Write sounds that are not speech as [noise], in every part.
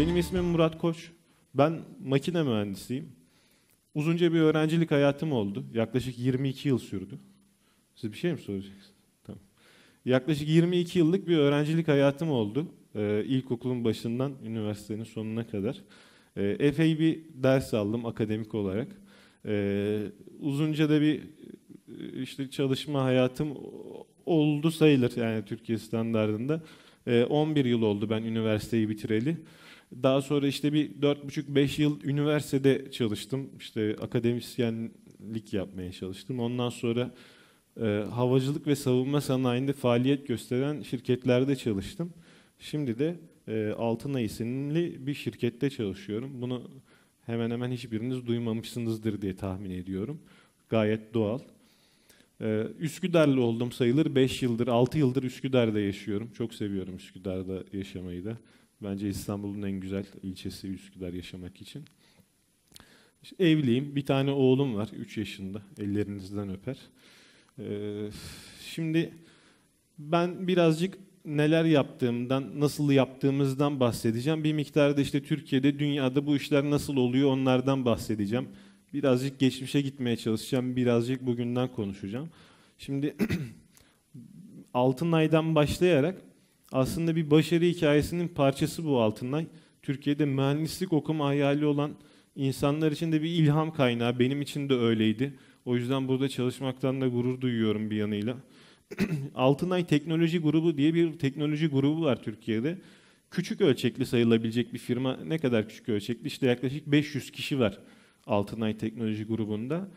Benim ismim Murat Koç. Ben makine mühendisiyim. Uzunca bir öğrencilik hayatım oldu. Yaklaşık 22 yıl sürdü. Siz bir şey mi soracaksınız? Tamam. Yaklaşık 22 yıllık bir öğrencilik hayatım oldu. Ee, ilkokulun başından üniversitenin sonuna kadar. Ee, epey bir ders aldım akademik olarak. Ee, uzunca da bir e, işte çalışma hayatım oldu sayılır yani Türkiye standartında. Ee, 11 yıl oldu ben üniversiteyi bitireli. Daha sonra işte bir 4,5-5 yıl üniversitede çalıştım. İşte akademisyenlik yapmaya çalıştım. Ondan sonra e, havacılık ve savunma sanayinde faaliyet gösteren şirketlerde çalıştım. Şimdi de e, Altınay isimli bir şirkette çalışıyorum. Bunu hemen hemen hiçbiriniz duymamışsınızdır diye tahmin ediyorum. Gayet doğal. Ee, Üsküdar'lı oldum sayılır. 5 yıldır, 6 yıldır Üsküdar'da yaşıyorum. Çok seviyorum Üsküdar'da yaşamayı da. Bence İstanbul'un en güzel ilçesi Üsküdar yaşamak için. İşte evliyim. Bir tane oğlum var 3 yaşında. Ellerinizden öper. Ee, şimdi ben birazcık neler yaptığımdan, nasıl yaptığımızdan bahsedeceğim. Bir miktar da işte Türkiye'de, dünyada bu işler nasıl oluyor onlardan bahsedeceğim. Birazcık geçmişe gitmeye çalışacağım. Birazcık bugünden konuşacağım. Şimdi [clears throat] Altınay'dan başlayarak aslında bir başarı hikayesinin parçası bu Altınay. Türkiye'de mühendislik okuma hayali olan insanlar için de bir ilham kaynağı. Benim için de öyleydi. O yüzden burada çalışmaktan da gurur duyuyorum bir yanıyla. [clears throat] Altınay Teknoloji Grubu diye bir teknoloji grubu var Türkiye'de. Küçük ölçekli sayılabilecek bir firma. Ne kadar küçük ölçekli? İşte yaklaşık 500 kişi var Altınay Teknoloji Grubu'nda.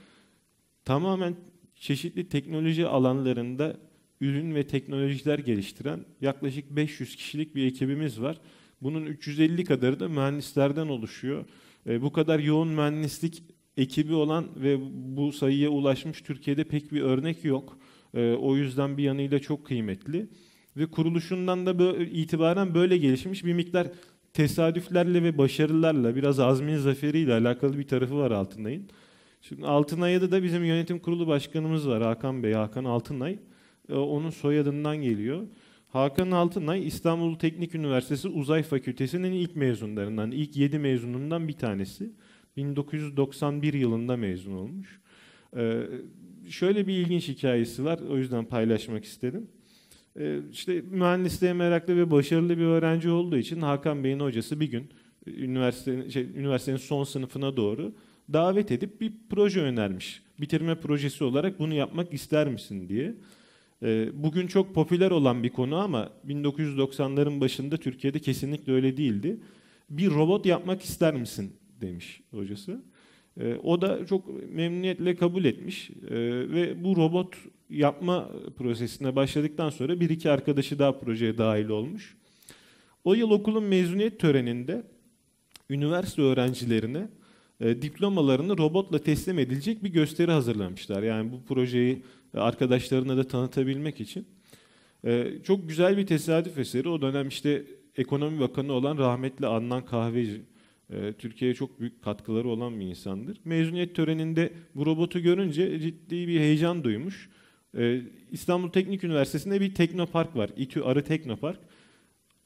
Tamamen çeşitli teknoloji alanlarında ürün ve teknolojiler geliştiren yaklaşık 500 kişilik bir ekibimiz var. Bunun 350 kadarı da mühendislerden oluşuyor. E, bu kadar yoğun mühendislik ekibi olan ve bu sayıya ulaşmış Türkiye'de pek bir örnek yok. E, o yüzden bir yanıyla çok kıymetli. Ve kuruluşundan da böyle, itibaren böyle gelişmiş bir miktar tesadüflerle ve başarılarla biraz azmin zaferiyle alakalı bir tarafı var Altınay'ın. Şimdi Altınay'da da bizim yönetim kurulu başkanımız var Hakan Bey, Hakan Altınay. Ee, onun soyadından geliyor. Hakan Altınay İstanbul Teknik Üniversitesi Uzay Fakültesi'nin ilk mezunlarından, ilk 7 mezunundan bir tanesi. 1991 yılında mezun olmuş. Ee, şöyle bir ilginç hikayesi var, o yüzden paylaşmak istedim. Ee, işte mühendisliğe meraklı ve başarılı bir öğrenci olduğu için Hakan Bey'in hocası bir gün e, üniversitenin, şey, üniversitenin son sınıfına doğru davet edip bir proje önermiş. Bitirme projesi olarak bunu yapmak ister misin diye. Ee, bugün çok popüler olan bir konu ama 1990'ların başında Türkiye'de kesinlikle öyle değildi. Bir robot yapmak ister misin demiş hocası. Ee, o da çok memnuniyetle kabul etmiş ee, ve bu robot yapma prosesine başladıktan sonra bir iki arkadaşı daha projeye dahil olmuş. O yıl okulun mezuniyet töreninde üniversite öğrencilerine e, diplomalarını robotla teslim edilecek bir gösteri hazırlamışlar. Yani bu projeyi e, arkadaşlarına da tanıtabilmek için. E, çok güzel bir tesadüf eseri. O dönem işte ekonomi bakanı olan rahmetli Adnan Kahveci. E, Türkiye'ye çok büyük katkıları olan bir insandır. Mezuniyet töreninde bu robotu görünce ciddi bir heyecan duymuş. E, İstanbul Teknik Üniversitesi'nde bir teknopark var. İTÜ Arı Teknopark.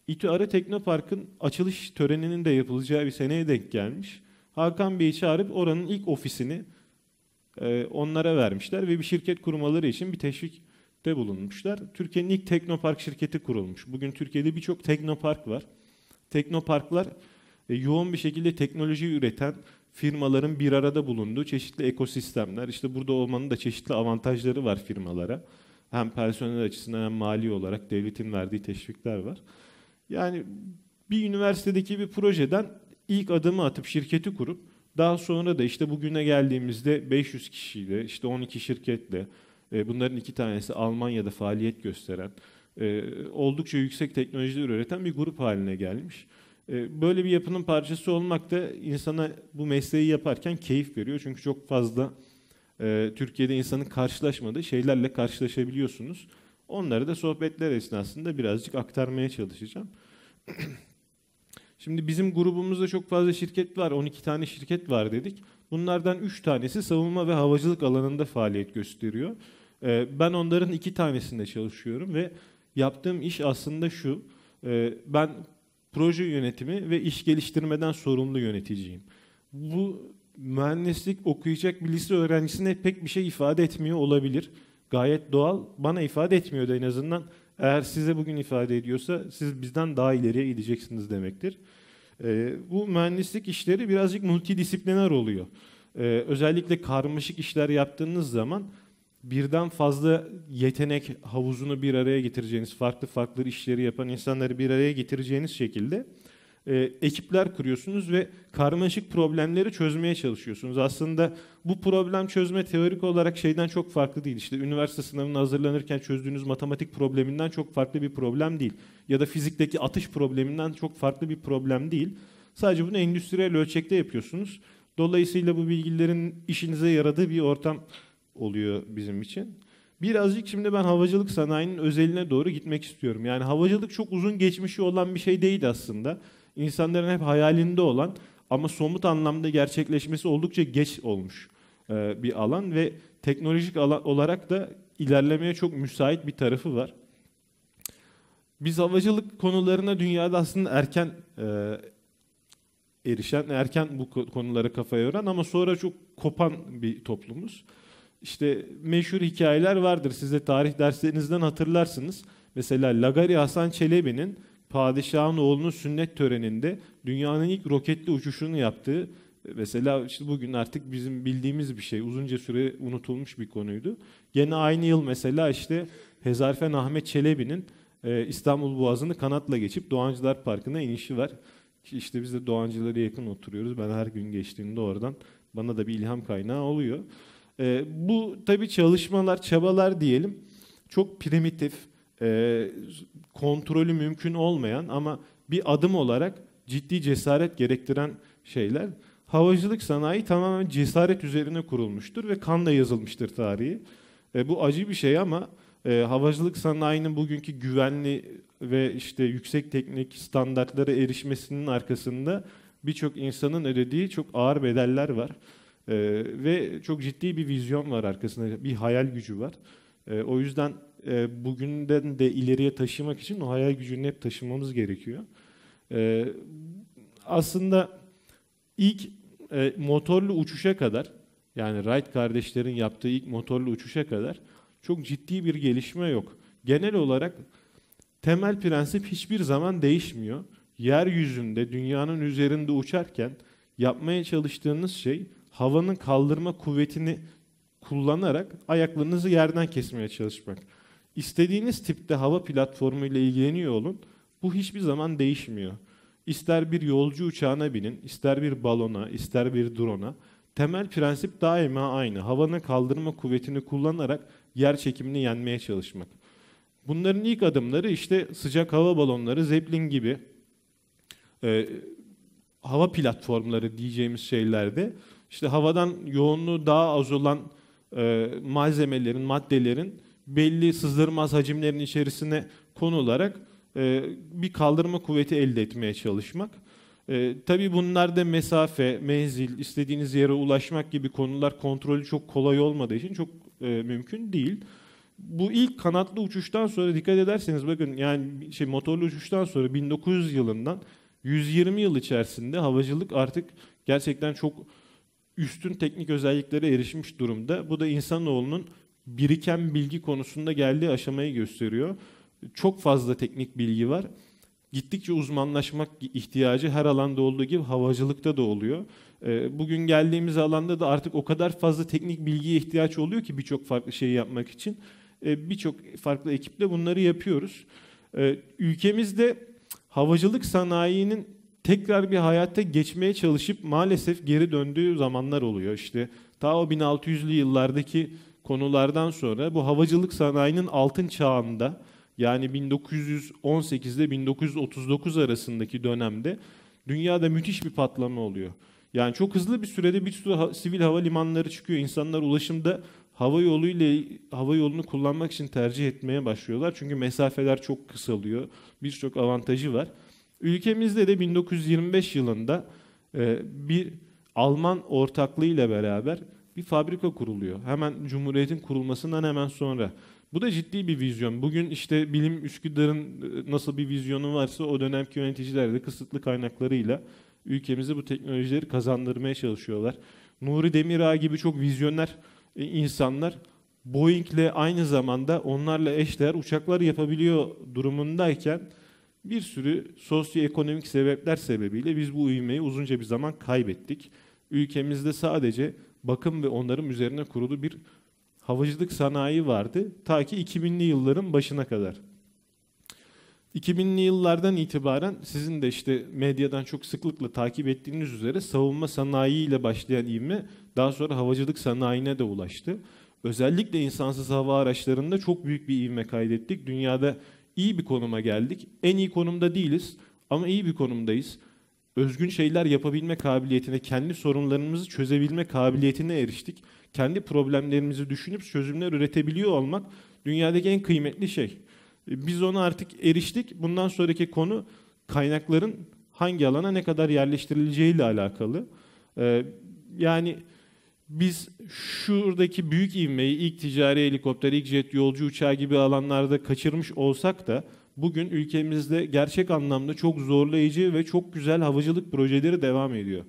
İTÜ Arı Teknopark'ın açılış töreninin de yapılacağı bir seneye denk gelmiş. Hakan Bey'i çağırıp oranın ilk ofisini e, onlara vermişler ve bir şirket kurmaları için bir teşvikte bulunmuşlar. Türkiye'nin ilk teknopark şirketi kurulmuş. Bugün Türkiye'de birçok teknopark var. Teknoparklar e, yoğun bir şekilde teknoloji üreten firmaların bir arada bulunduğu çeşitli ekosistemler. İşte burada olmanın da çeşitli avantajları var firmalara. Hem personel açısından hem mali olarak devletin verdiği teşvikler var. Yani bir üniversitedeki bir projeden ilk adımı atıp şirketi kurup daha sonra da işte bugüne geldiğimizde 500 kişiyle, işte 12 şirketle, e, bunların iki tanesi Almanya'da faaliyet gösteren, e, oldukça yüksek teknolojiler üreten bir grup haline gelmiş. E, böyle bir yapının parçası olmak da insana bu mesleği yaparken keyif veriyor. Çünkü çok fazla Türkiye'de insanın karşılaşmadığı şeylerle karşılaşabiliyorsunuz. Onları da sohbetler esnasında birazcık aktarmaya çalışacağım. [clears throat] Şimdi bizim grubumuzda çok fazla şirket var. 12 tane şirket var dedik. Bunlardan 3 tanesi savunma ve havacılık alanında faaliyet gösteriyor. Ee, ben onların 2 tanesinde çalışıyorum ve yaptığım iş aslında şu. Ee, ben proje yönetimi ve iş geliştirmeden sorumlu yöneticiyim. Bu mühendislik okuyacak bir lise öğrencisine pek bir şey ifade etmiyor olabilir. Gayet doğal. Bana ifade etmiyordu en azından eğer size bugün ifade ediyorsa siz bizden daha ileriye gideceksiniz demektir. E, bu mühendislik işleri birazcık multidisipliner oluyor. E, özellikle karmaşık işler yaptığınız zaman birden fazla yetenek havuzunu bir araya getireceğiniz, farklı farklı işleri yapan insanları bir araya getireceğiniz şekilde e, ekipler kuruyorsunuz ve karmaşık problemleri çözmeye çalışıyorsunuz. Aslında bu problem çözme teorik olarak şeyden çok farklı değil. İşte üniversite sınavına hazırlanırken çözdüğünüz matematik probleminden çok farklı bir problem değil. Ya da fizikteki atış probleminden çok farklı bir problem değil. Sadece bunu endüstriyel ölçekte yapıyorsunuz. Dolayısıyla bu bilgilerin işinize yaradığı bir ortam oluyor bizim için. Birazcık şimdi ben havacılık sanayinin özeline doğru gitmek istiyorum. Yani havacılık çok uzun geçmişi olan bir şey değil aslında insanların hep hayalinde olan ama somut anlamda gerçekleşmesi oldukça geç olmuş e, bir alan ve teknolojik alan olarak da ilerlemeye çok müsait bir tarafı var. Biz havacılık konularına dünyada aslında erken e, erişen, erken bu konulara kafa yoran ama sonra çok kopan bir toplumuz. İşte meşhur hikayeler vardır. Siz de tarih derslerinizden hatırlarsınız. Mesela Lagari Hasan Çelebi'nin padişahın oğlunun sünnet töreninde dünyanın ilk roketli uçuşunu yaptığı mesela işte bugün artık bizim bildiğimiz bir şey uzunca süre unutulmuş bir konuydu. Gene aynı yıl mesela işte Hezarfen Ahmet Çelebi'nin e, İstanbul Boğazı'nı kanatla geçip Doğancılar Parkı'na inişi var. İşte biz de Doğancılara yakın oturuyoruz. Ben her gün geçtiğimde oradan bana da bir ilham kaynağı oluyor. E, bu tabii çalışmalar, çabalar diyelim çok primitif, e, kontrolü mümkün olmayan ama bir adım olarak ciddi cesaret gerektiren şeyler. Havacılık sanayi tamamen cesaret üzerine kurulmuştur ve kanla yazılmıştır tarihi. E, bu acı bir şey ama e, havacılık sanayinin bugünkü güvenli ve işte yüksek teknik standartlara erişmesinin arkasında birçok insanın ödediği çok ağır bedeller var. E, ve çok ciddi bir vizyon var arkasında, bir hayal gücü var. E, o yüzden e, bugünden de ileriye taşımak için o hayal gücünü hep taşımamız gerekiyor. E, aslında ilk e, motorlu uçuşa kadar yani Wright kardeşlerin yaptığı ilk motorlu uçuşa kadar çok ciddi bir gelişme yok. Genel olarak temel prensip hiçbir zaman değişmiyor. Yeryüzünde, dünyanın üzerinde uçarken yapmaya çalıştığınız şey havanın kaldırma kuvvetini kullanarak ayaklarınızı yerden kesmeye çalışmak. İstediğiniz tipte hava platformu ile ilgileniyor olun. Bu hiçbir zaman değişmiyor. İster bir yolcu uçağına binin, ister bir balona, ister bir drone'a. Temel prensip daima aynı. Havanın kaldırma kuvvetini kullanarak yer çekimini yenmeye çalışmak. Bunların ilk adımları işte sıcak hava balonları, zeplin gibi e, hava platformları diyeceğimiz şeylerde işte havadan yoğunluğu daha az olan e, malzemelerin, maddelerin belli sızdırmaz hacimlerin içerisine konularak e, bir kaldırma kuvveti elde etmeye çalışmak. E, tabii bunlarda mesafe, menzil, istediğiniz yere ulaşmak gibi konular kontrolü çok kolay olmadığı için çok e, mümkün değil. Bu ilk kanatlı uçuştan sonra dikkat ederseniz bakın yani şey motorlu uçuştan sonra 1900 yılından 120 yıl içerisinde havacılık artık gerçekten çok üstün teknik özelliklere erişmiş durumda. Bu da insanoğlunun biriken bilgi konusunda geldiği aşamayı gösteriyor. Çok fazla teknik bilgi var. Gittikçe uzmanlaşmak ihtiyacı her alanda olduğu gibi havacılıkta da oluyor. Ee, bugün geldiğimiz alanda da artık o kadar fazla teknik bilgiye ihtiyaç oluyor ki birçok farklı şeyi yapmak için. Ee, birçok farklı ekiple bunları yapıyoruz. Ee, ülkemizde havacılık sanayinin tekrar bir hayata geçmeye çalışıp maalesef geri döndüğü zamanlar oluyor. İşte ta o 1600'lü yıllardaki konulardan sonra bu havacılık sanayinin altın çağında yani 1918 ile 1939 arasındaki dönemde dünyada müthiş bir patlama oluyor. Yani çok hızlı bir sürede bir sürü ha, sivil limanları çıkıyor. İnsanlar ulaşımda hava yolu ile hava yolunu kullanmak için tercih etmeye başlıyorlar. Çünkü mesafeler çok kısalıyor. Birçok avantajı var. Ülkemizde de 1925 yılında e, bir Alman ortaklığı ile beraber bir fabrika kuruluyor. Hemen Cumhuriyet'in kurulmasından hemen sonra. Bu da ciddi bir vizyon. Bugün işte bilim Üsküdar'ın e, nasıl bir vizyonu varsa o dönemki yöneticiler de kısıtlı kaynaklarıyla ülkemize bu teknolojileri kazandırmaya çalışıyorlar. Nuri Demirağ gibi çok vizyoner e, insanlar Boeing'le aynı zamanda onlarla eşdeğer uçaklar yapabiliyor durumundayken bir sürü sosyoekonomik sebepler sebebiyle biz bu ivmeyi uzunca bir zaman kaybettik. Ülkemizde sadece bakım ve onarım üzerine kurulu bir havacılık sanayi vardı ta ki 2000'li yılların başına kadar. 2000'li yıllardan itibaren sizin de işte medyadan çok sıklıkla takip ettiğiniz üzere savunma sanayi ile başlayan ivme daha sonra havacılık sanayine de ulaştı. Özellikle insansız hava araçlarında çok büyük bir ivme kaydettik. Dünyada iyi bir konuma geldik. En iyi konumda değiliz ama iyi bir konumdayız özgün şeyler yapabilme kabiliyetine, kendi sorunlarımızı çözebilme kabiliyetine eriştik. Kendi problemlerimizi düşünüp çözümler üretebiliyor olmak dünyadaki en kıymetli şey. E, biz ona artık eriştik. Bundan sonraki konu kaynakların hangi alana ne kadar yerleştirileceğiyle alakalı. Ee, yani biz şuradaki büyük ivmeyi ilk ticari helikopter, ilk jet yolcu uçağı gibi alanlarda kaçırmış olsak da bugün ülkemizde gerçek anlamda çok zorlayıcı ve çok güzel havacılık projeleri devam ediyor.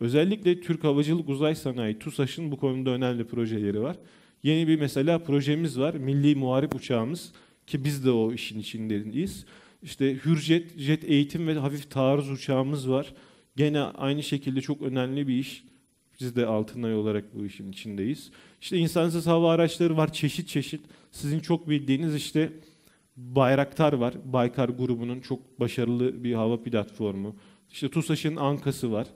Özellikle Türk Havacılık Uzay Sanayi TUSAŞ'ın bu konuda önemli projeleri var. Yeni bir mesela projemiz var. Milli Muharip Uçağımız ki biz de o işin içindeyiz. İşte Hürjet, Jet Eğitim ve Hafif Taarruz Uçağımız var. Gene aynı şekilde çok önemli bir iş. Biz de Altınay olarak bu işin içindeyiz. İşte insansız hava araçları var çeşit çeşit. Sizin çok bildiğiniz işte Bayraktar var. Baykar grubunun çok başarılı bir hava platformu. İşte TUSAŞ'ın Ankası var.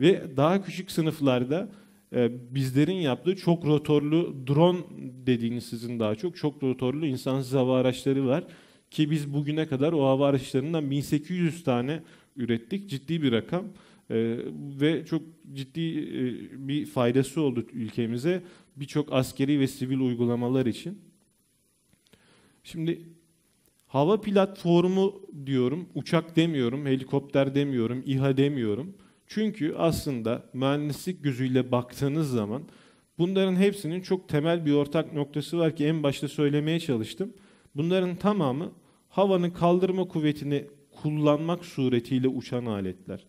Ve daha küçük sınıflarda e, bizlerin yaptığı çok rotorlu drone dediğiniz sizin daha çok çok rotorlu insansız hava araçları var ki biz bugüne kadar o hava araçlarından 1800 tane ürettik ciddi bir rakam ee, ve çok ciddi e, bir faydası oldu ülkemize birçok askeri ve sivil uygulamalar için. Şimdi Hava platformu diyorum, uçak demiyorum, helikopter demiyorum, İHA demiyorum. Çünkü aslında mühendislik gözüyle baktığınız zaman bunların hepsinin çok temel bir ortak noktası var ki en başta söylemeye çalıştım. Bunların tamamı havanın kaldırma kuvvetini kullanmak suretiyle uçan aletler.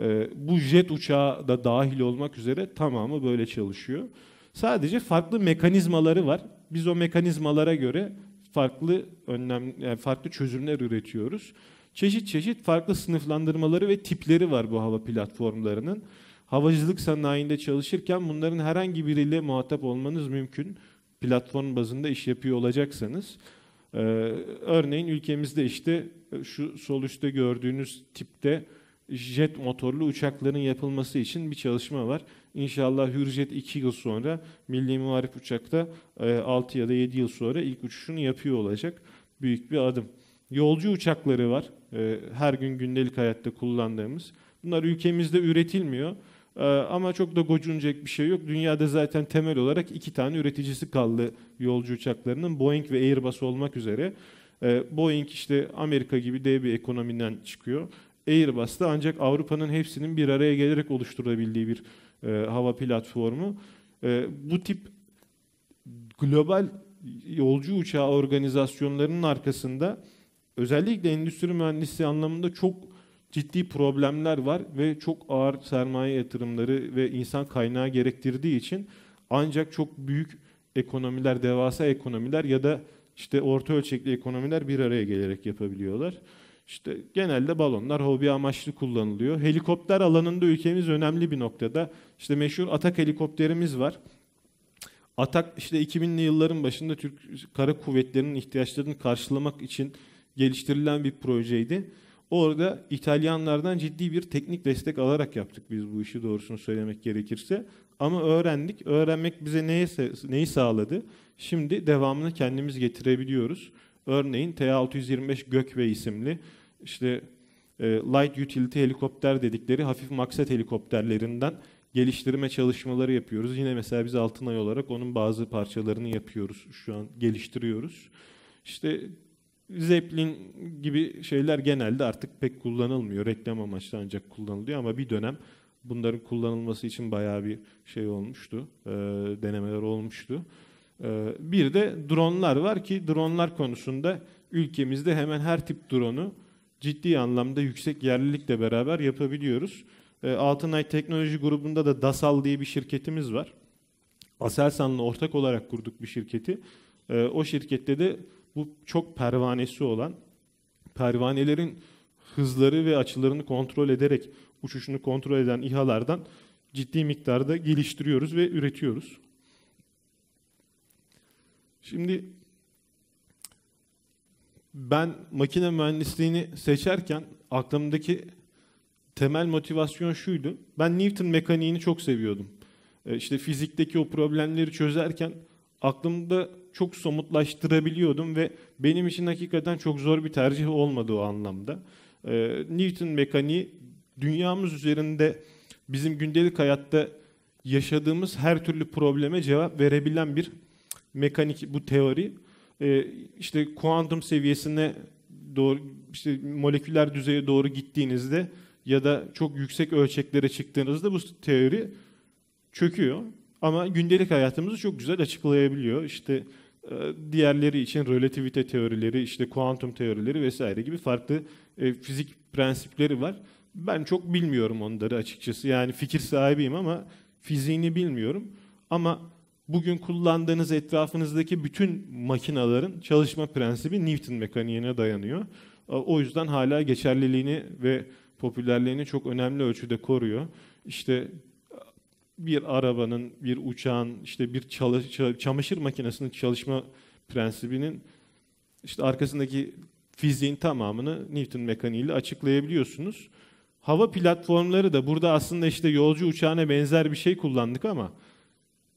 Ee, bu jet uçağı da dahil olmak üzere tamamı böyle çalışıyor. Sadece farklı mekanizmaları var. Biz o mekanizmalara göre farklı önlem yani farklı çözümler üretiyoruz. Çeşit çeşit farklı sınıflandırmaları ve tipleri var bu hava platformlarının. Havacılık sanayinde çalışırken bunların herhangi biriyle muhatap olmanız mümkün. Platform bazında iş yapıyor olacaksanız. Ee, örneğin ülkemizde işte şu sol üstte gördüğünüz tipte jet motorlu uçakların yapılması için bir çalışma var. İnşallah Hürjet 2 yıl sonra Milli Muharip Uçak'ta 6 e, ya da 7 yıl sonra ilk uçuşunu yapıyor olacak. Büyük bir adım. Yolcu uçakları var. E, her gün gündelik hayatta kullandığımız. Bunlar ülkemizde üretilmiyor. E, ama çok da gocunacak bir şey yok. Dünyada zaten temel olarak iki tane üreticisi kaldı yolcu uçaklarının. Boeing ve Airbus olmak üzere. Boeing işte Amerika gibi dev bir ekonomiden çıkıyor. Airbus'ta ancak Avrupa'nın hepsinin bir araya gelerek oluşturabildiği bir e, hava platformu. E, bu tip global yolcu uçağı organizasyonlarının arkasında özellikle endüstri mühendisliği anlamında çok ciddi problemler var ve çok ağır sermaye yatırımları ve insan kaynağı gerektirdiği için ancak çok büyük ekonomiler, devasa ekonomiler ya da işte orta ölçekli ekonomiler bir araya gelerek yapabiliyorlar. İşte genelde balonlar hobi amaçlı kullanılıyor. Helikopter alanında ülkemiz önemli bir noktada. İşte meşhur Atak helikopterimiz var. Atak işte 2000'li yılların başında Türk Kara Kuvvetleri'nin ihtiyaçlarını karşılamak için geliştirilen bir projeydi. Orada İtalyanlardan ciddi bir teknik destek alarak yaptık biz bu işi doğrusunu söylemek gerekirse. Ama öğrendik. Öğrenmek bize neyi neyi sağladı? Şimdi devamını kendimiz getirebiliyoruz. Örneğin TA-625 Gökve isimli işte e, light utility helikopter dedikleri hafif maksat helikopterlerinden geliştirme çalışmaları yapıyoruz. Yine mesela biz Altınay olarak onun bazı parçalarını yapıyoruz. Şu an geliştiriyoruz. İşte Zeppelin gibi şeyler genelde artık pek kullanılmıyor. Reklam amaçlı ancak kullanılıyor ama bir dönem bunların kullanılması için bayağı bir şey olmuştu. E, denemeler olmuştu. Ee, bir de dronlar var ki dronlar konusunda ülkemizde hemen her tip dronu ciddi anlamda yüksek yerlilikle beraber yapabiliyoruz. Ee, Altınay Teknoloji Grubu'nda da DASAL diye bir şirketimiz var. Aselsan'la ortak olarak kurduk bir şirketi. Ee, o şirkette de bu çok pervanesi olan pervanelerin hızları ve açılarını kontrol ederek uçuşunu kontrol eden İHA'lardan ciddi miktarda geliştiriyoruz ve üretiyoruz. Şimdi ben makine mühendisliğini seçerken aklımdaki temel motivasyon şuydu. Ben Newton mekaniğini çok seviyordum. E, işte fizikteki o problemleri çözerken aklımda çok somutlaştırabiliyordum ve benim için hakikaten çok zor bir tercih olmadı o anlamda. E, Newton mekaniği dünyamız üzerinde bizim gündelik hayatta yaşadığımız her türlü probleme cevap verebilen bir mekanik bu teori e, işte kuantum seviyesine doğru işte moleküler düzeye doğru gittiğinizde ya da çok yüksek ölçeklere çıktığınızda bu teori çöküyor. Ama gündelik hayatımızı çok güzel açıklayabiliyor. İşte e, diğerleri için relativite teorileri, işte kuantum teorileri vesaire gibi farklı e, fizik prensipleri var. Ben çok bilmiyorum onları açıkçası. Yani fikir sahibiyim ama fiziğini bilmiyorum. Ama bugün kullandığınız etrafınızdaki bütün makinaların çalışma prensibi Newton mekaniğine dayanıyor. O yüzden hala geçerliliğini ve popülerliğini çok önemli ölçüde koruyor. İşte bir arabanın, bir uçağın, işte bir çalış, çamaşır makinesinin çalışma prensibinin işte arkasındaki fiziğin tamamını Newton mekaniğiyle açıklayabiliyorsunuz. Hava platformları da burada aslında işte yolcu uçağına benzer bir şey kullandık ama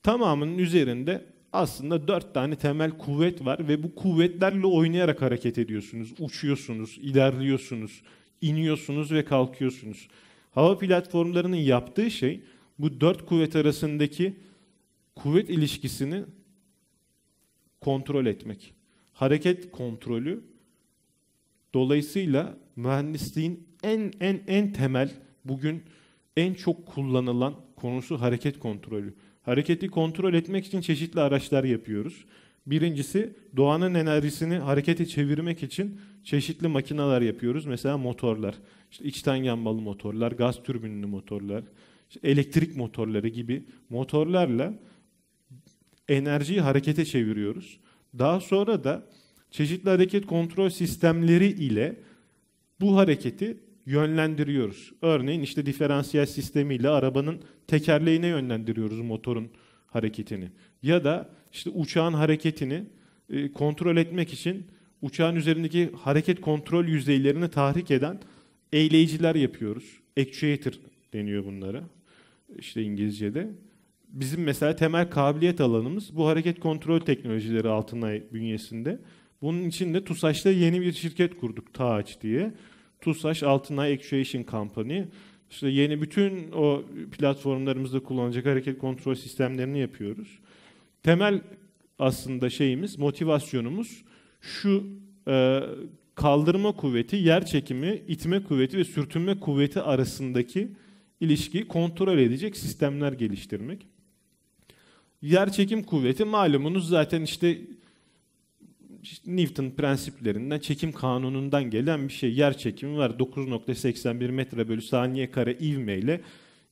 tamamının üzerinde aslında dört tane temel kuvvet var ve bu kuvvetlerle oynayarak hareket ediyorsunuz. Uçuyorsunuz, ilerliyorsunuz, iniyorsunuz ve kalkıyorsunuz. Hava platformlarının yaptığı şey bu dört kuvvet arasındaki kuvvet ilişkisini kontrol etmek. Hareket kontrolü dolayısıyla mühendisliğin en en en temel bugün en çok kullanılan konusu hareket kontrolü. Hareketi kontrol etmek için çeşitli araçlar yapıyoruz. Birincisi doğanın enerjisini harekete çevirmek için çeşitli makineler yapıyoruz. Mesela motorlar, işte içten yanmalı motorlar, gaz türbinli motorlar, işte elektrik motorları gibi motorlarla enerjiyi harekete çeviriyoruz. Daha sonra da çeşitli hareket kontrol sistemleri ile bu hareketi yönlendiriyoruz. Örneğin işte diferansiyel sistemiyle arabanın tekerleğine yönlendiriyoruz motorun hareketini. Ya da işte uçağın hareketini e, kontrol etmek için uçağın üzerindeki hareket kontrol yüzeylerini tahrik eden eyleyiciler yapıyoruz. Actuator deniyor bunlara. İşte İngilizce'de. Bizim mesela temel kabiliyet alanımız bu hareket kontrol teknolojileri altına bünyesinde. Bunun için de TUSAŞ'ta yeni bir şirket kurduk, TAAÇ diye. TUSAŞ Altınay Actuation Company. İşte yeni bütün o platformlarımızda kullanacak hareket kontrol sistemlerini yapıyoruz. Temel aslında şeyimiz, motivasyonumuz şu e, kaldırma kuvveti, yer çekimi, itme kuvveti ve sürtünme kuvveti arasındaki ilişkiyi kontrol edecek sistemler geliştirmek. Yer çekim kuvveti malumunuz zaten işte Newton prensiplerinden, çekim kanunundan gelen bir şey. Yer çekimi var. 9.81 metre bölü saniye kare ivmeyle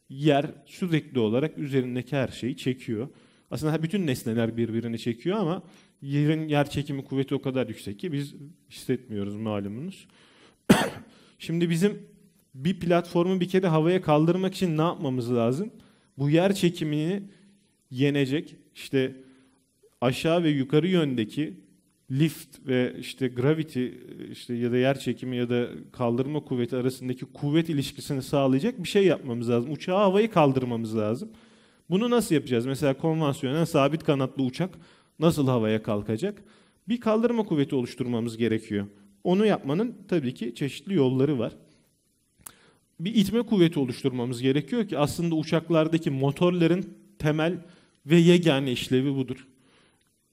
yer sürekli olarak üzerindeki her şeyi çekiyor. Aslında bütün nesneler birbirini çekiyor ama yerin yer çekimi kuvveti o kadar yüksek ki biz hissetmiyoruz malumunuz. [coughs] Şimdi bizim bir platformu bir kere havaya kaldırmak için ne yapmamız lazım? Bu yer çekimini yenecek işte aşağı ve yukarı yöndeki lift ve işte gravity işte ya da yer çekimi ya da kaldırma kuvveti arasındaki kuvvet ilişkisini sağlayacak bir şey yapmamız lazım. Uçağı havayı kaldırmamız lazım. Bunu nasıl yapacağız? Mesela konvansiyonel sabit kanatlı uçak nasıl havaya kalkacak? Bir kaldırma kuvveti oluşturmamız gerekiyor. Onu yapmanın tabii ki çeşitli yolları var. Bir itme kuvveti oluşturmamız gerekiyor ki aslında uçaklardaki motorların temel ve yegane işlevi budur.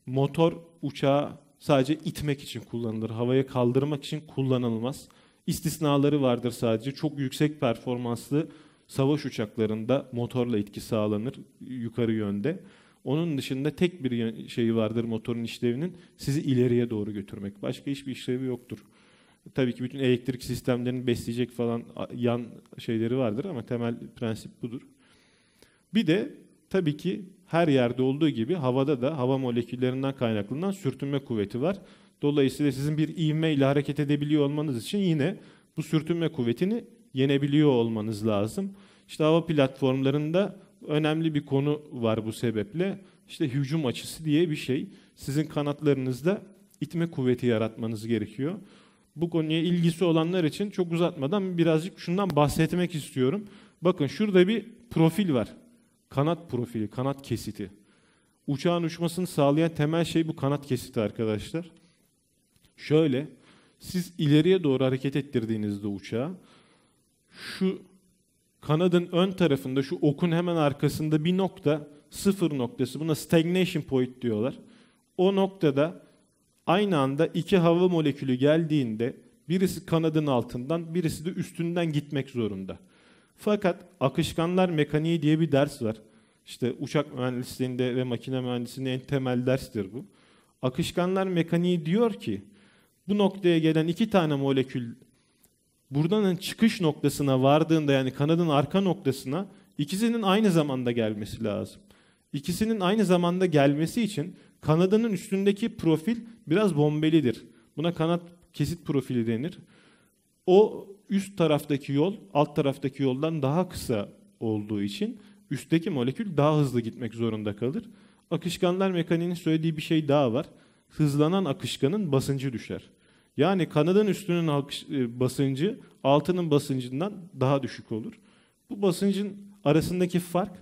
Motor uçağı sadece itmek için kullanılır. Havaya kaldırmak için kullanılmaz. İstisnaları vardır sadece. Çok yüksek performanslı savaş uçaklarında motorla etki sağlanır yukarı yönde. Onun dışında tek bir şeyi vardır motorun işlevinin sizi ileriye doğru götürmek. Başka hiçbir işlevi yoktur. Tabii ki bütün elektrik sistemlerini besleyecek falan yan şeyleri vardır ama temel prensip budur. Bir de tabii ki her yerde olduğu gibi havada da hava moleküllerinden kaynaklanan sürtünme kuvveti var. Dolayısıyla sizin bir ivme ile hareket edebiliyor olmanız için yine bu sürtünme kuvvetini yenebiliyor olmanız lazım. İşte hava platformlarında önemli bir konu var bu sebeple. İşte hücum açısı diye bir şey. Sizin kanatlarınızda itme kuvveti yaratmanız gerekiyor. Bu konuya ilgisi olanlar için çok uzatmadan birazcık şundan bahsetmek istiyorum. Bakın şurada bir profil var. Kanat profili, kanat kesiti. Uçağın uçmasını sağlayan temel şey bu kanat kesiti arkadaşlar. Şöyle, siz ileriye doğru hareket ettirdiğinizde uçağı şu kanadın ön tarafında şu okun hemen arkasında bir nokta sıfır noktası buna stagnation point diyorlar. O noktada aynı anda iki hava molekülü geldiğinde birisi kanadın altından birisi de üstünden gitmek zorunda. Fakat akışkanlar mekaniği diye bir ders var. İşte uçak mühendisliğinde ve makine mühendisliğinde en temel derstir bu. Akışkanlar mekaniği diyor ki bu noktaya gelen iki tane molekül buradan çıkış noktasına vardığında yani kanadın arka noktasına ikisinin aynı zamanda gelmesi lazım. İkisinin aynı zamanda gelmesi için kanadının üstündeki profil biraz bombelidir. Buna kanat kesit profili denir. O üst taraftaki yol alt taraftaki yoldan daha kısa olduğu için üstteki molekül daha hızlı gitmek zorunda kalır. Akışkanlar mekaniğinin söylediği bir şey daha var. Hızlanan akışkanın basıncı düşer. Yani kanadın üstünün e, basıncı altının basıncından daha düşük olur. Bu basıncın arasındaki fark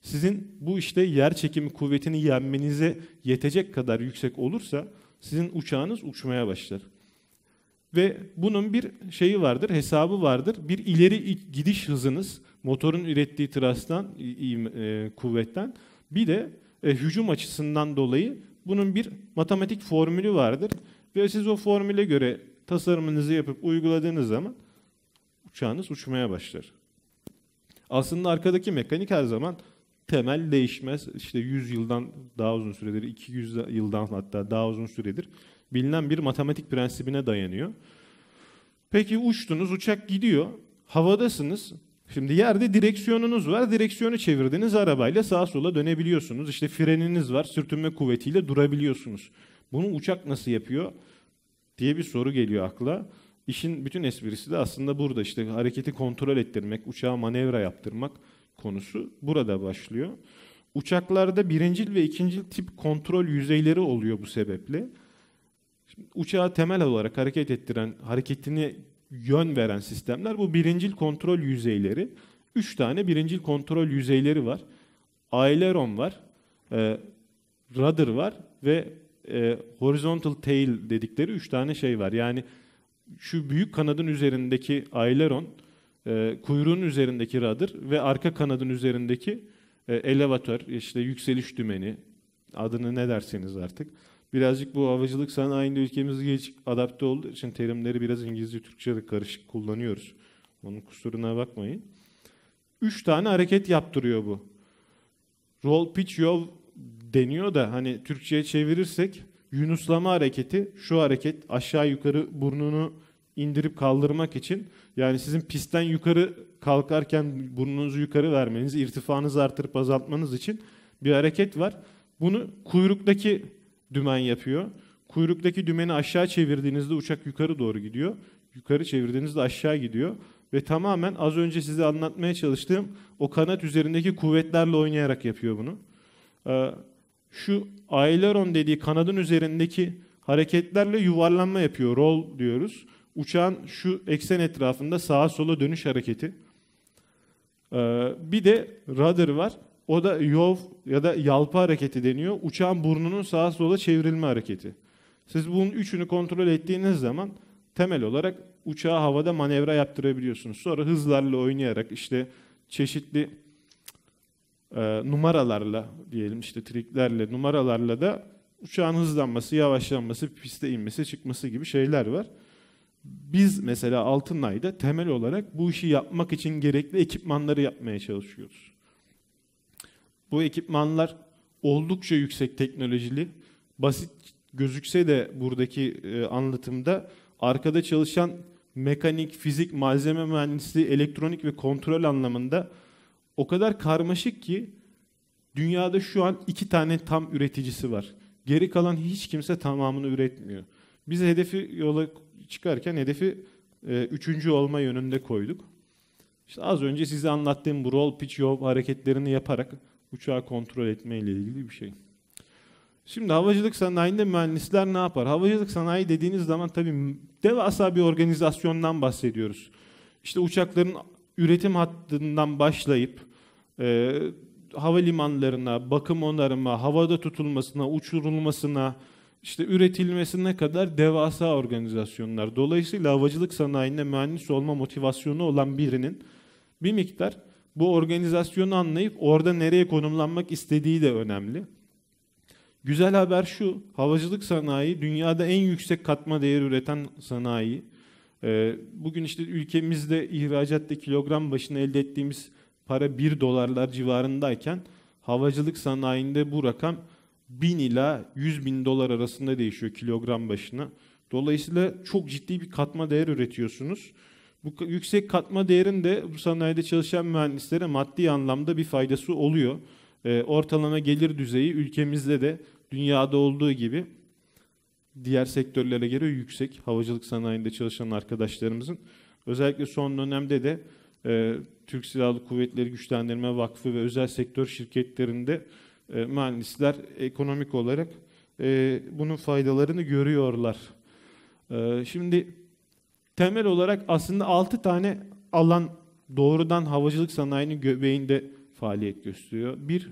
sizin bu işte yer çekimi kuvvetini yenmenize yetecek kadar yüksek olursa sizin uçağınız uçmaya başlar. Ve bunun bir şeyi vardır, hesabı vardır. Bir ileri gidiş hızınız motorun ürettiği trastan, e, kuvvetten bir de e, hücum açısından dolayı bunun bir matematik formülü vardır. Ve siz o formüle göre tasarımınızı yapıp uyguladığınız zaman uçağınız uçmaya başlar. Aslında arkadaki mekanik her zaman temel değişmez. İşte 100 yıldan daha uzun süredir, 200 yıldan hatta daha uzun süredir bilinen bir matematik prensibine dayanıyor. Peki uçtunuz, uçak gidiyor, havadasınız. Şimdi yerde direksiyonunuz var, direksiyonu çevirdiniz, arabayla sağa sola dönebiliyorsunuz. İşte freniniz var, sürtünme kuvvetiyle durabiliyorsunuz. Bunu uçak nasıl yapıyor diye bir soru geliyor akla. İşin bütün esprisi de aslında burada işte hareketi kontrol ettirmek, uçağa manevra yaptırmak konusu burada başlıyor. Uçaklarda birincil ve ikincil tip kontrol yüzeyleri oluyor bu sebeple. Şimdi uçağı temel olarak hareket ettiren, hareketini yön veren sistemler bu birincil kontrol yüzeyleri. Üç tane birincil kontrol yüzeyleri var. Aileron var, e, rudder var ve e, horizontal tail dedikleri üç tane şey var. Yani şu büyük kanadın üzerindeki aileron, e, kuyruğun üzerindeki rudder ve arka kanadın üzerindeki e, elevatör, işte yükseliş dümeni, adını ne derseniz artık. Birazcık bu havacılık sanayinde ülkemiz geç adapte olduğu için terimleri biraz İngilizce Türkçe de karışık kullanıyoruz. Onun kusuruna bakmayın. Üç tane hareket yaptırıyor bu. Roll, pitch, yol deniyor da hani Türkçe'ye çevirirsek yunuslama hareketi şu hareket aşağı yukarı burnunu indirip kaldırmak için yani sizin pistten yukarı kalkarken burnunuzu yukarı vermeniz, irtifanızı artırıp azaltmanız için bir hareket var. Bunu kuyruktaki dümen yapıyor. Kuyruktaki dümeni aşağı çevirdiğinizde uçak yukarı doğru gidiyor. Yukarı çevirdiğinizde aşağı gidiyor. Ve tamamen az önce size anlatmaya çalıştığım o kanat üzerindeki kuvvetlerle oynayarak yapıyor bunu. Ee, şu aileron dediği kanadın üzerindeki hareketlerle yuvarlanma yapıyor. Roll diyoruz. Uçağın şu eksen etrafında sağa sola dönüş hareketi. Ee, bir de rudder var. O da yov ya da yalpa hareketi deniyor. Uçağın burnunun sağa sola çevrilme hareketi. Siz bunun üçünü kontrol ettiğiniz zaman temel olarak uçağı havada manevra yaptırabiliyorsunuz. Sonra hızlarla oynayarak işte çeşitli e, numaralarla diyelim işte triklerle numaralarla da uçağın hızlanması, yavaşlanması, piste inmesi, çıkması gibi şeyler var. Biz mesela Altınay'da temel olarak bu işi yapmak için gerekli ekipmanları yapmaya çalışıyoruz. Bu ekipmanlar oldukça yüksek teknolojili. Basit gözükse de buradaki e, anlatımda arkada çalışan mekanik, fizik, malzeme mühendisliği, elektronik ve kontrol anlamında o kadar karmaşık ki dünyada şu an iki tane tam üreticisi var. Geri kalan hiç kimse tamamını üretmiyor. Biz hedefi yola çıkarken hedefi e, üçüncü olma yönünde koyduk. İşte az önce size anlattığım bu roll pitch yol hareketlerini yaparak uçağı kontrol etme ile ilgili bir şey. Şimdi havacılık sanayinde mühendisler ne yapar? Havacılık sanayi dediğiniz zaman tabii devasa bir organizasyondan bahsediyoruz. İşte uçakların üretim hattından başlayıp e, havalimanlarına, bakım onarıma, havada tutulmasına, uçurulmasına, işte üretilmesine kadar devasa organizasyonlar. Dolayısıyla havacılık sanayinde mühendis olma motivasyonu olan birinin bir miktar bu organizasyonu anlayıp orada nereye konumlanmak istediği de önemli. Güzel haber şu, havacılık sanayi dünyada en yüksek katma değeri üreten sanayi. Ee, bugün işte ülkemizde ihracatta kilogram başına elde ettiğimiz para 1 dolarlar civarındayken havacılık sanayinde bu rakam 1000 ila 100 bin dolar arasında değişiyor kilogram başına. Dolayısıyla çok ciddi bir katma değer üretiyorsunuz. Bu yüksek katma değerin de bu sanayide çalışan mühendislere maddi anlamda bir faydası oluyor. E, ortalama gelir düzeyi ülkemizde de dünyada olduğu gibi diğer sektörlere göre yüksek. Havacılık sanayinde çalışan arkadaşlarımızın özellikle son dönemde de e, Türk Silahlı Kuvvetleri Güçlendirme Vakfı ve özel sektör şirketlerinde e, mühendisler ekonomik olarak e, bunun faydalarını görüyorlar. E, şimdi temel olarak aslında 6 tane alan doğrudan havacılık sanayinin göbeğinde faaliyet gösteriyor. Bir,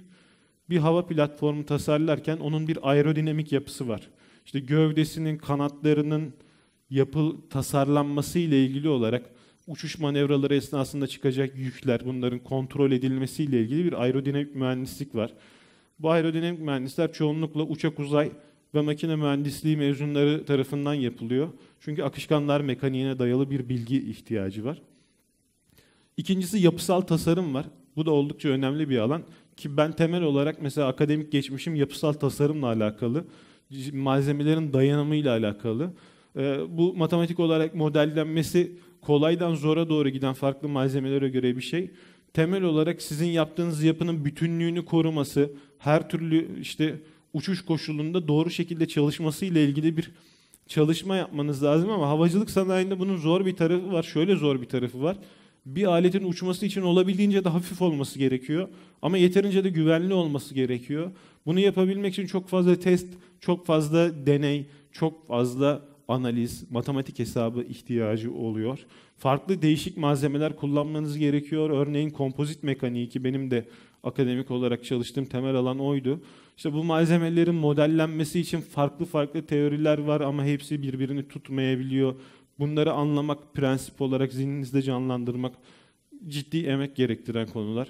bir hava platformu tasarlarken onun bir aerodinamik yapısı var. İşte gövdesinin, kanatlarının yapı tasarlanması ile ilgili olarak uçuş manevraları esnasında çıkacak yükler, bunların kontrol edilmesi ile ilgili bir aerodinamik mühendislik var. Bu aerodinamik mühendisler çoğunlukla uçak uzay ve makine mühendisliği mezunları tarafından yapılıyor. Çünkü akışkanlar mekaniğine dayalı bir bilgi ihtiyacı var. İkincisi yapısal tasarım var. Bu da oldukça önemli bir alan ki ben temel olarak mesela akademik geçmişim yapısal tasarımla alakalı, malzemelerin dayanımıyla alakalı. Ee, bu matematik olarak modellenmesi kolaydan zora doğru giden farklı malzemelere göre bir şey. Temel olarak sizin yaptığınız yapının bütünlüğünü koruması, her türlü işte uçuş koşulunda doğru şekilde çalışması ile ilgili bir çalışma yapmanız lazım ama havacılık sanayinde bunun zor bir tarafı var. Şöyle zor bir tarafı var. Bir aletin uçması için olabildiğince de hafif olması gerekiyor ama yeterince de güvenli olması gerekiyor. Bunu yapabilmek için çok fazla test, çok fazla deney, çok fazla analiz, matematik hesabı ihtiyacı oluyor. Farklı değişik malzemeler kullanmanız gerekiyor. Örneğin kompozit mekaniği ki benim de akademik olarak çalıştığım temel alan oydu. İşte bu malzemelerin modellenmesi için farklı farklı teoriler var ama hepsi birbirini tutmayabiliyor. Bunları anlamak, prensip olarak zihninizde canlandırmak ciddi emek gerektiren konular.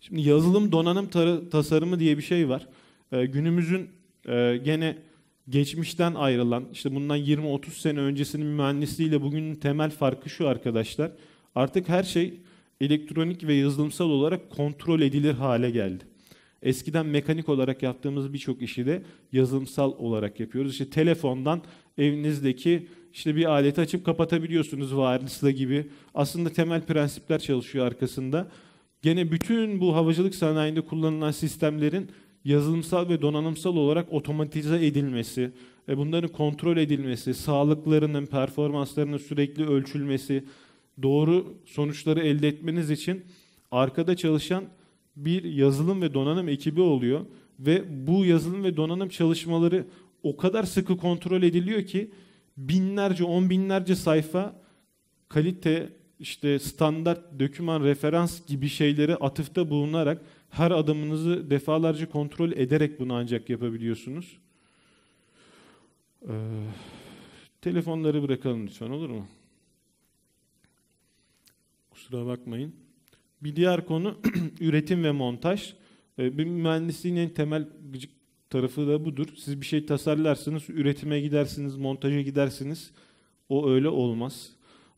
Şimdi yazılım donanım tasarımı diye bir şey var. Ee, günümüzün e, gene geçmişten ayrılan, işte bundan 20-30 sene öncesinin mühendisliğiyle bugünün temel farkı şu arkadaşlar. Artık her şey elektronik ve yazılımsal olarak kontrol edilir hale geldi. Eskiden mekanik olarak yaptığımız birçok işi de yazılımsal olarak yapıyoruz. İşte telefondan evinizdeki işte bir aleti açıp kapatabiliyorsunuz wireless'la gibi. Aslında temel prensipler çalışıyor arkasında. Gene bütün bu havacılık sanayinde kullanılan sistemlerin yazılımsal ve donanımsal olarak otomatize edilmesi, e, bunların kontrol edilmesi, sağlıklarının, performanslarının sürekli ölçülmesi, doğru sonuçları elde etmeniz için arkada çalışan bir yazılım ve donanım ekibi oluyor ve bu yazılım ve donanım çalışmaları o kadar sıkı kontrol ediliyor ki binlerce, on binlerce sayfa kalite, işte standart, döküman, referans gibi şeyleri atıfta bulunarak her adımınızı defalarca kontrol ederek bunu ancak yapabiliyorsunuz. Ee, telefonları bırakalım lütfen olur mu? Kusura bakmayın. Bir diğer konu [clears throat] üretim ve montaj. Ee, bir mühendisliğin en temel gıcık tarafı da budur. Siz bir şey tasarlarsınız, üretime gidersiniz, montaja gidersiniz. O öyle olmaz.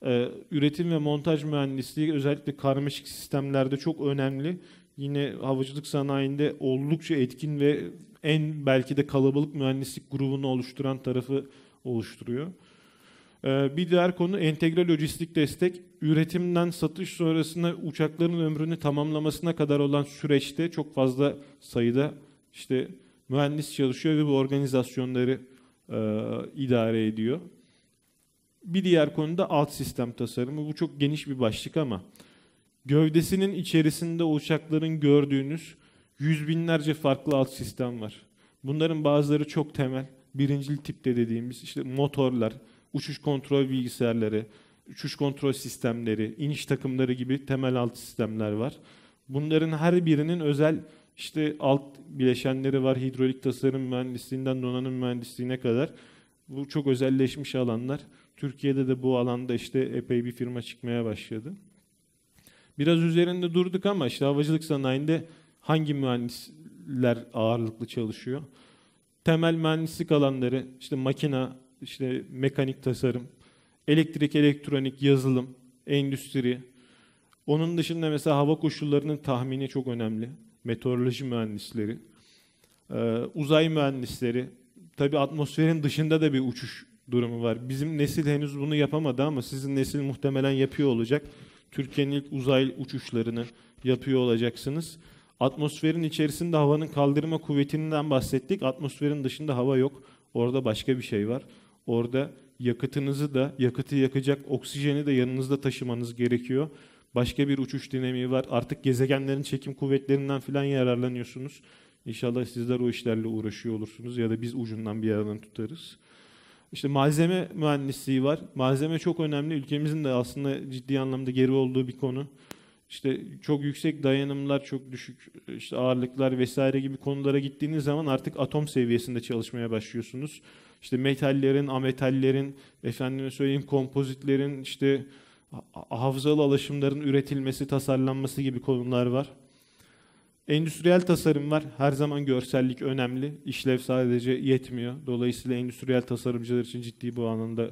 Ee, üretim ve montaj mühendisliği özellikle karmaşık sistemlerde çok önemli. Yine havacılık sanayinde oldukça etkin ve en belki de kalabalık mühendislik grubunu oluşturan tarafı oluşturuyor. Ee, bir diğer konu entegre lojistik destek. Üretimden satış sonrasında uçakların ömrünü tamamlamasına kadar olan süreçte çok fazla sayıda işte mühendis çalışıyor ve bu organizasyonları e, idare ediyor. Bir diğer konu da alt sistem tasarımı. Bu çok geniş bir başlık ama gövdesinin içerisinde uçakların gördüğünüz yüz binlerce farklı alt sistem var. Bunların bazıları çok temel. Birincil tipte dediğimiz işte motorlar, uçuş kontrol bilgisayarları, uçuş kontrol sistemleri, iniş takımları gibi temel alt sistemler var. Bunların her birinin özel işte alt bileşenleri var. Hidrolik tasarım mühendisliğinden donanım mühendisliğine kadar. Bu çok özelleşmiş alanlar. Türkiye'de de bu alanda işte epey bir firma çıkmaya başladı. Biraz üzerinde durduk ama işte havacılık sanayinde hangi mühendisler ağırlıklı çalışıyor? Temel mühendislik alanları işte makina, işte mekanik tasarım, elektrik, elektronik, yazılım, endüstri. Onun dışında mesela hava koşullarının tahmini çok önemli. Meteoroloji mühendisleri, e, uzay mühendisleri. Tabi atmosferin dışında da bir uçuş durumu var. Bizim nesil henüz bunu yapamadı ama sizin nesil muhtemelen yapıyor olacak. Türkiye'nin ilk uzay uçuşlarını yapıyor olacaksınız. Atmosferin içerisinde havanın kaldırma kuvvetinden bahsettik. Atmosferin dışında hava yok. Orada başka bir şey var. Orada yakıtınızı da, yakıtı yakacak oksijeni de yanınızda taşımanız gerekiyor. Başka bir uçuş dinamiği var. Artık gezegenlerin çekim kuvvetlerinden filan yararlanıyorsunuz. İnşallah sizler o işlerle uğraşıyor olursunuz ya da biz ucundan bir yerden tutarız. İşte malzeme mühendisliği var. Malzeme çok önemli. Ülkemizin de aslında ciddi anlamda geri olduğu bir konu işte çok yüksek dayanımlar, çok düşük işte ağırlıklar vesaire gibi konulara gittiğiniz zaman artık atom seviyesinde çalışmaya başlıyorsunuz. İşte metallerin, ametallerin, efendime söyleyeyim kompozitlerin, işte hafızalı alaşımların üretilmesi, tasarlanması gibi konular var. Endüstriyel tasarım var. Her zaman görsellik önemli. İşlev sadece yetmiyor. Dolayısıyla endüstriyel tasarımcılar için ciddi bu anlamda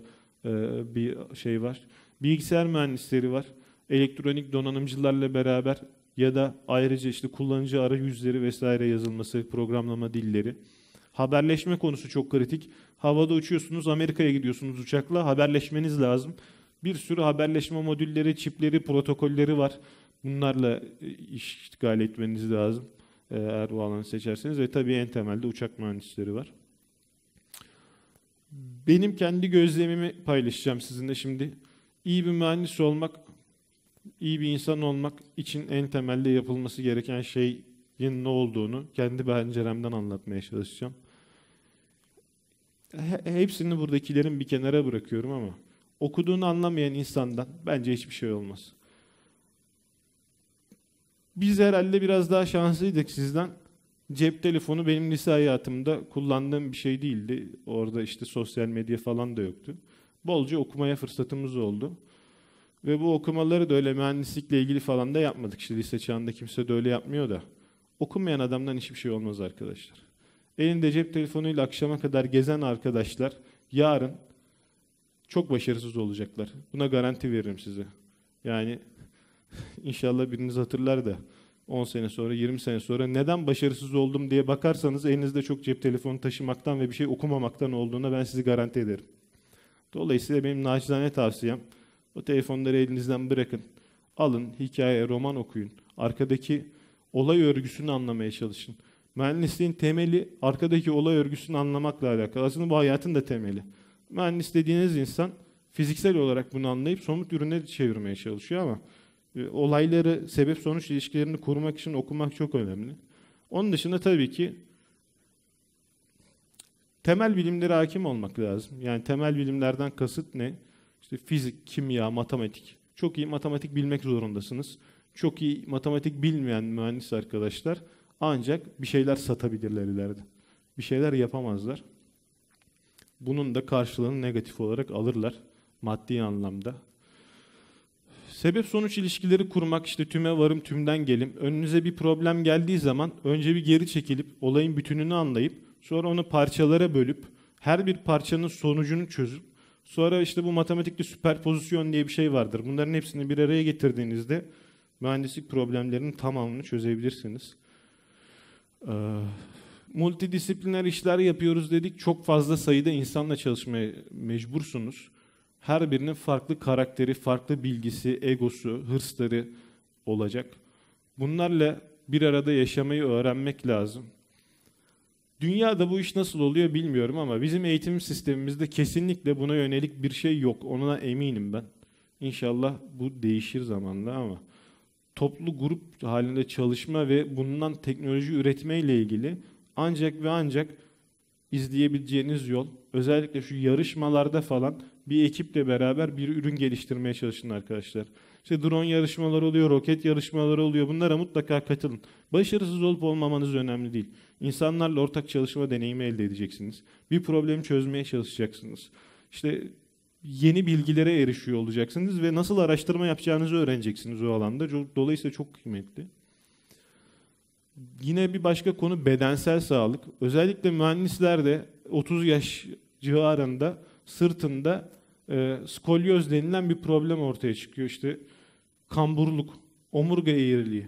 bir şey var. Bilgisayar mühendisleri var elektronik donanımcılarla beraber ya da ayrıca işte kullanıcı arayüzleri vesaire yazılması, programlama dilleri. Haberleşme konusu çok kritik. Havada uçuyorsunuz, Amerika'ya gidiyorsunuz uçakla, haberleşmeniz lazım. Bir sürü haberleşme modülleri, çipleri, protokolleri var. Bunlarla e, işgal etmeniz lazım e, eğer bu alanı seçerseniz ve tabii en temelde uçak mühendisleri var. Benim kendi gözlemimi paylaşacağım sizinle şimdi. İyi bir mühendis olmak iyi bir insan olmak için en temelde yapılması gereken şeyin ne olduğunu kendi penceremden anlatmaya çalışacağım. Hepsini buradakilerin bir kenara bırakıyorum ama okuduğunu anlamayan insandan bence hiçbir şey olmaz. Biz herhalde biraz daha şanslıydık sizden. Cep telefonu benim lise hayatımda kullandığım bir şey değildi. Orada işte sosyal medya falan da yoktu. Bolca okumaya fırsatımız oldu. Ve bu okumaları da öyle mühendislikle ilgili falan da yapmadık. İşte lise çağında kimse de öyle yapmıyor da. Okumayan adamdan hiçbir şey olmaz arkadaşlar. Elinde cep telefonuyla akşama kadar gezen arkadaşlar yarın çok başarısız olacaklar. Buna garanti veririm size. Yani [laughs] inşallah biriniz hatırlar da 10 sene sonra, 20 sene sonra neden başarısız oldum diye bakarsanız elinizde çok cep telefonu taşımaktan ve bir şey okumamaktan olduğuna ben sizi garanti ederim. Dolayısıyla benim naçizane tavsiyem o telefonları elinizden bırakın. Alın, hikaye, roman okuyun. Arkadaki olay örgüsünü anlamaya çalışın. Mühendisliğin temeli arkadaki olay örgüsünü anlamakla alakalı. Aslında bu hayatın da temeli. Mühendis dediğiniz insan fiziksel olarak bunu anlayıp somut ürüne çevirmeye çalışıyor ama e, olayları, sebep sonuç ilişkilerini kurmak için okumak çok önemli. Onun dışında tabii ki temel bilimlere hakim olmak lazım. Yani temel bilimlerden kasıt ne? İşte fizik, kimya, matematik. Çok iyi matematik bilmek zorundasınız. Çok iyi matematik bilmeyen mühendis arkadaşlar ancak bir şeyler satabilirler ileride. Bir şeyler yapamazlar. Bunun da karşılığını negatif olarak alırlar maddi anlamda. Sebep sonuç ilişkileri kurmak işte tüme varım tümden gelim. Önünüze bir problem geldiği zaman önce bir geri çekilip olayın bütününü anlayıp sonra onu parçalara bölüp her bir parçanın sonucunu çözüp Sonra işte bu matematikte süperpozisyon diye bir şey vardır. Bunların hepsini bir araya getirdiğinizde mühendislik problemlerinin tamamını çözebilirsiniz. Ee, multidisipliner işler yapıyoruz dedik. Çok fazla sayıda insanla çalışmaya mecbursunuz. Her birinin farklı karakteri, farklı bilgisi, egosu, hırsları olacak. Bunlarla bir arada yaşamayı öğrenmek lazım. Dünyada bu iş nasıl oluyor bilmiyorum ama bizim eğitim sistemimizde kesinlikle buna yönelik bir şey yok. Ona eminim ben. İnşallah bu değişir zamanla ama toplu grup halinde çalışma ve bundan teknoloji üretme ilgili ancak ve ancak izleyebileceğiniz yol özellikle şu yarışmalarda falan bir ekiple beraber bir ürün geliştirmeye çalışın arkadaşlar. İşte drone yarışmaları oluyor, roket yarışmaları oluyor. Bunlara mutlaka katılın. Başarısız olup olmamanız önemli değil. İnsanlarla ortak çalışma deneyimi elde edeceksiniz. Bir problemi çözmeye çalışacaksınız. İşte yeni bilgilere erişiyor olacaksınız ve nasıl araştırma yapacağınızı öğreneceksiniz o alanda. Dolayısıyla çok kıymetli. Yine bir başka konu bedensel sağlık. Özellikle mühendislerde 30 yaş civarında sırtında e, skolyoz denilen bir problem ortaya çıkıyor. İşte kamburluk, omurga eğriliği.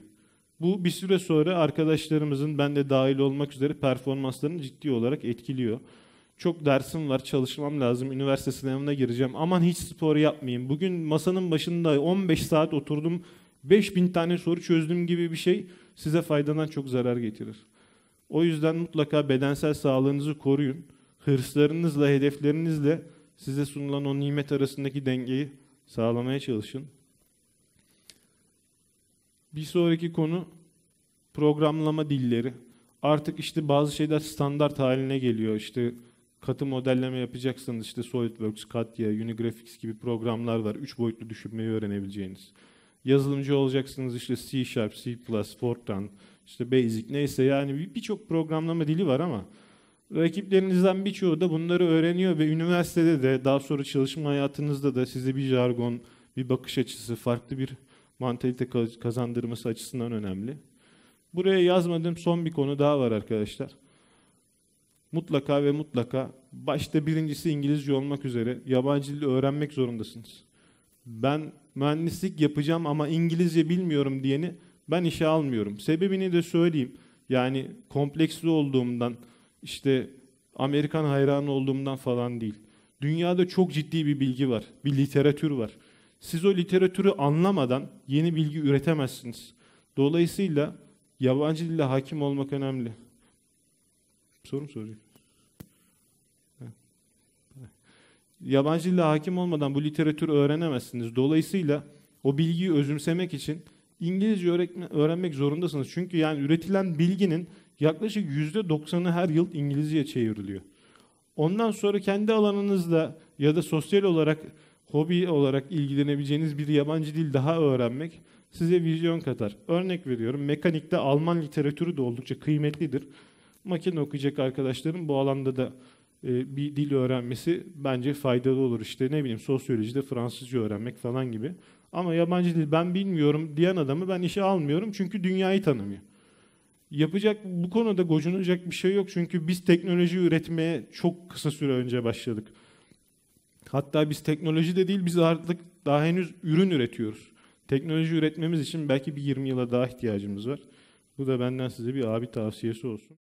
Bu bir süre sonra arkadaşlarımızın ben de dahil olmak üzere performanslarını ciddi olarak etkiliyor. Çok dersim var, çalışmam lazım, üniversite sınavına gireceğim. Aman hiç spor yapmayayım. Bugün masanın başında 15 saat oturdum, 5000 tane soru çözdüm gibi bir şey size faydadan çok zarar getirir. O yüzden mutlaka bedensel sağlığınızı koruyun. Hırslarınızla, hedeflerinizle size sunulan o nimet arasındaki dengeyi sağlamaya çalışın. Bir sonraki konu programlama dilleri. Artık işte bazı şeyler standart haline geliyor. İşte katı modelleme yapacaksanız işte SolidWorks, Katya, Unigraphics gibi programlar var. Üç boyutlu düşünmeyi öğrenebileceğiniz. Yazılımcı olacaksınız işte C Sharp, C++, Fortran, işte Basic neyse yani birçok programlama dili var ama rakiplerinizden birçoğu da bunları öğreniyor ve üniversitede de daha sonra çalışma hayatınızda da size bir jargon, bir bakış açısı, farklı bir mantalite kazandırması açısından önemli. Buraya yazmadığım son bir konu daha var arkadaşlar. Mutlaka ve mutlaka başta birincisi İngilizce olmak üzere yabancı dili öğrenmek zorundasınız. Ben mühendislik yapacağım ama İngilizce bilmiyorum diyeni ben işe almıyorum. Sebebini de söyleyeyim. Yani kompleksli olduğumdan işte Amerikan hayranı olduğumdan falan değil. Dünyada çok ciddi bir bilgi var, bir literatür var. Siz o literatürü anlamadan yeni bilgi üretemezsiniz. Dolayısıyla yabancı dille hakim olmak önemli. Soru mu soracak? Yabancı dille hakim olmadan bu literatürü öğrenemezsiniz. Dolayısıyla o bilgiyi özümsemek için İngilizce öğrenmek zorundasınız. Çünkü yani üretilen bilginin yaklaşık yüzde doksanı her yıl İngilizceye çevriliyor. Ondan sonra kendi alanınızda ya da sosyal olarak hobi olarak ilgilenebileceğiniz bir yabancı dil daha öğrenmek size vizyon katar. Örnek veriyorum mekanikte Alman literatürü de oldukça kıymetlidir. Makine okuyacak arkadaşların bu alanda da e, bir dil öğrenmesi bence faydalı olur. İşte ne bileyim sosyolojide Fransızca öğrenmek falan gibi. Ama yabancı dil ben bilmiyorum diyen adamı ben işe almıyorum çünkü dünyayı tanımıyor. Yapacak bu konuda gocunacak bir şey yok çünkü biz teknoloji üretmeye çok kısa süre önce başladık. Hatta biz teknoloji de değil biz artık daha henüz ürün üretiyoruz. Teknoloji üretmemiz için belki bir 20 yıla daha ihtiyacımız var. Bu da benden size bir abi tavsiyesi olsun.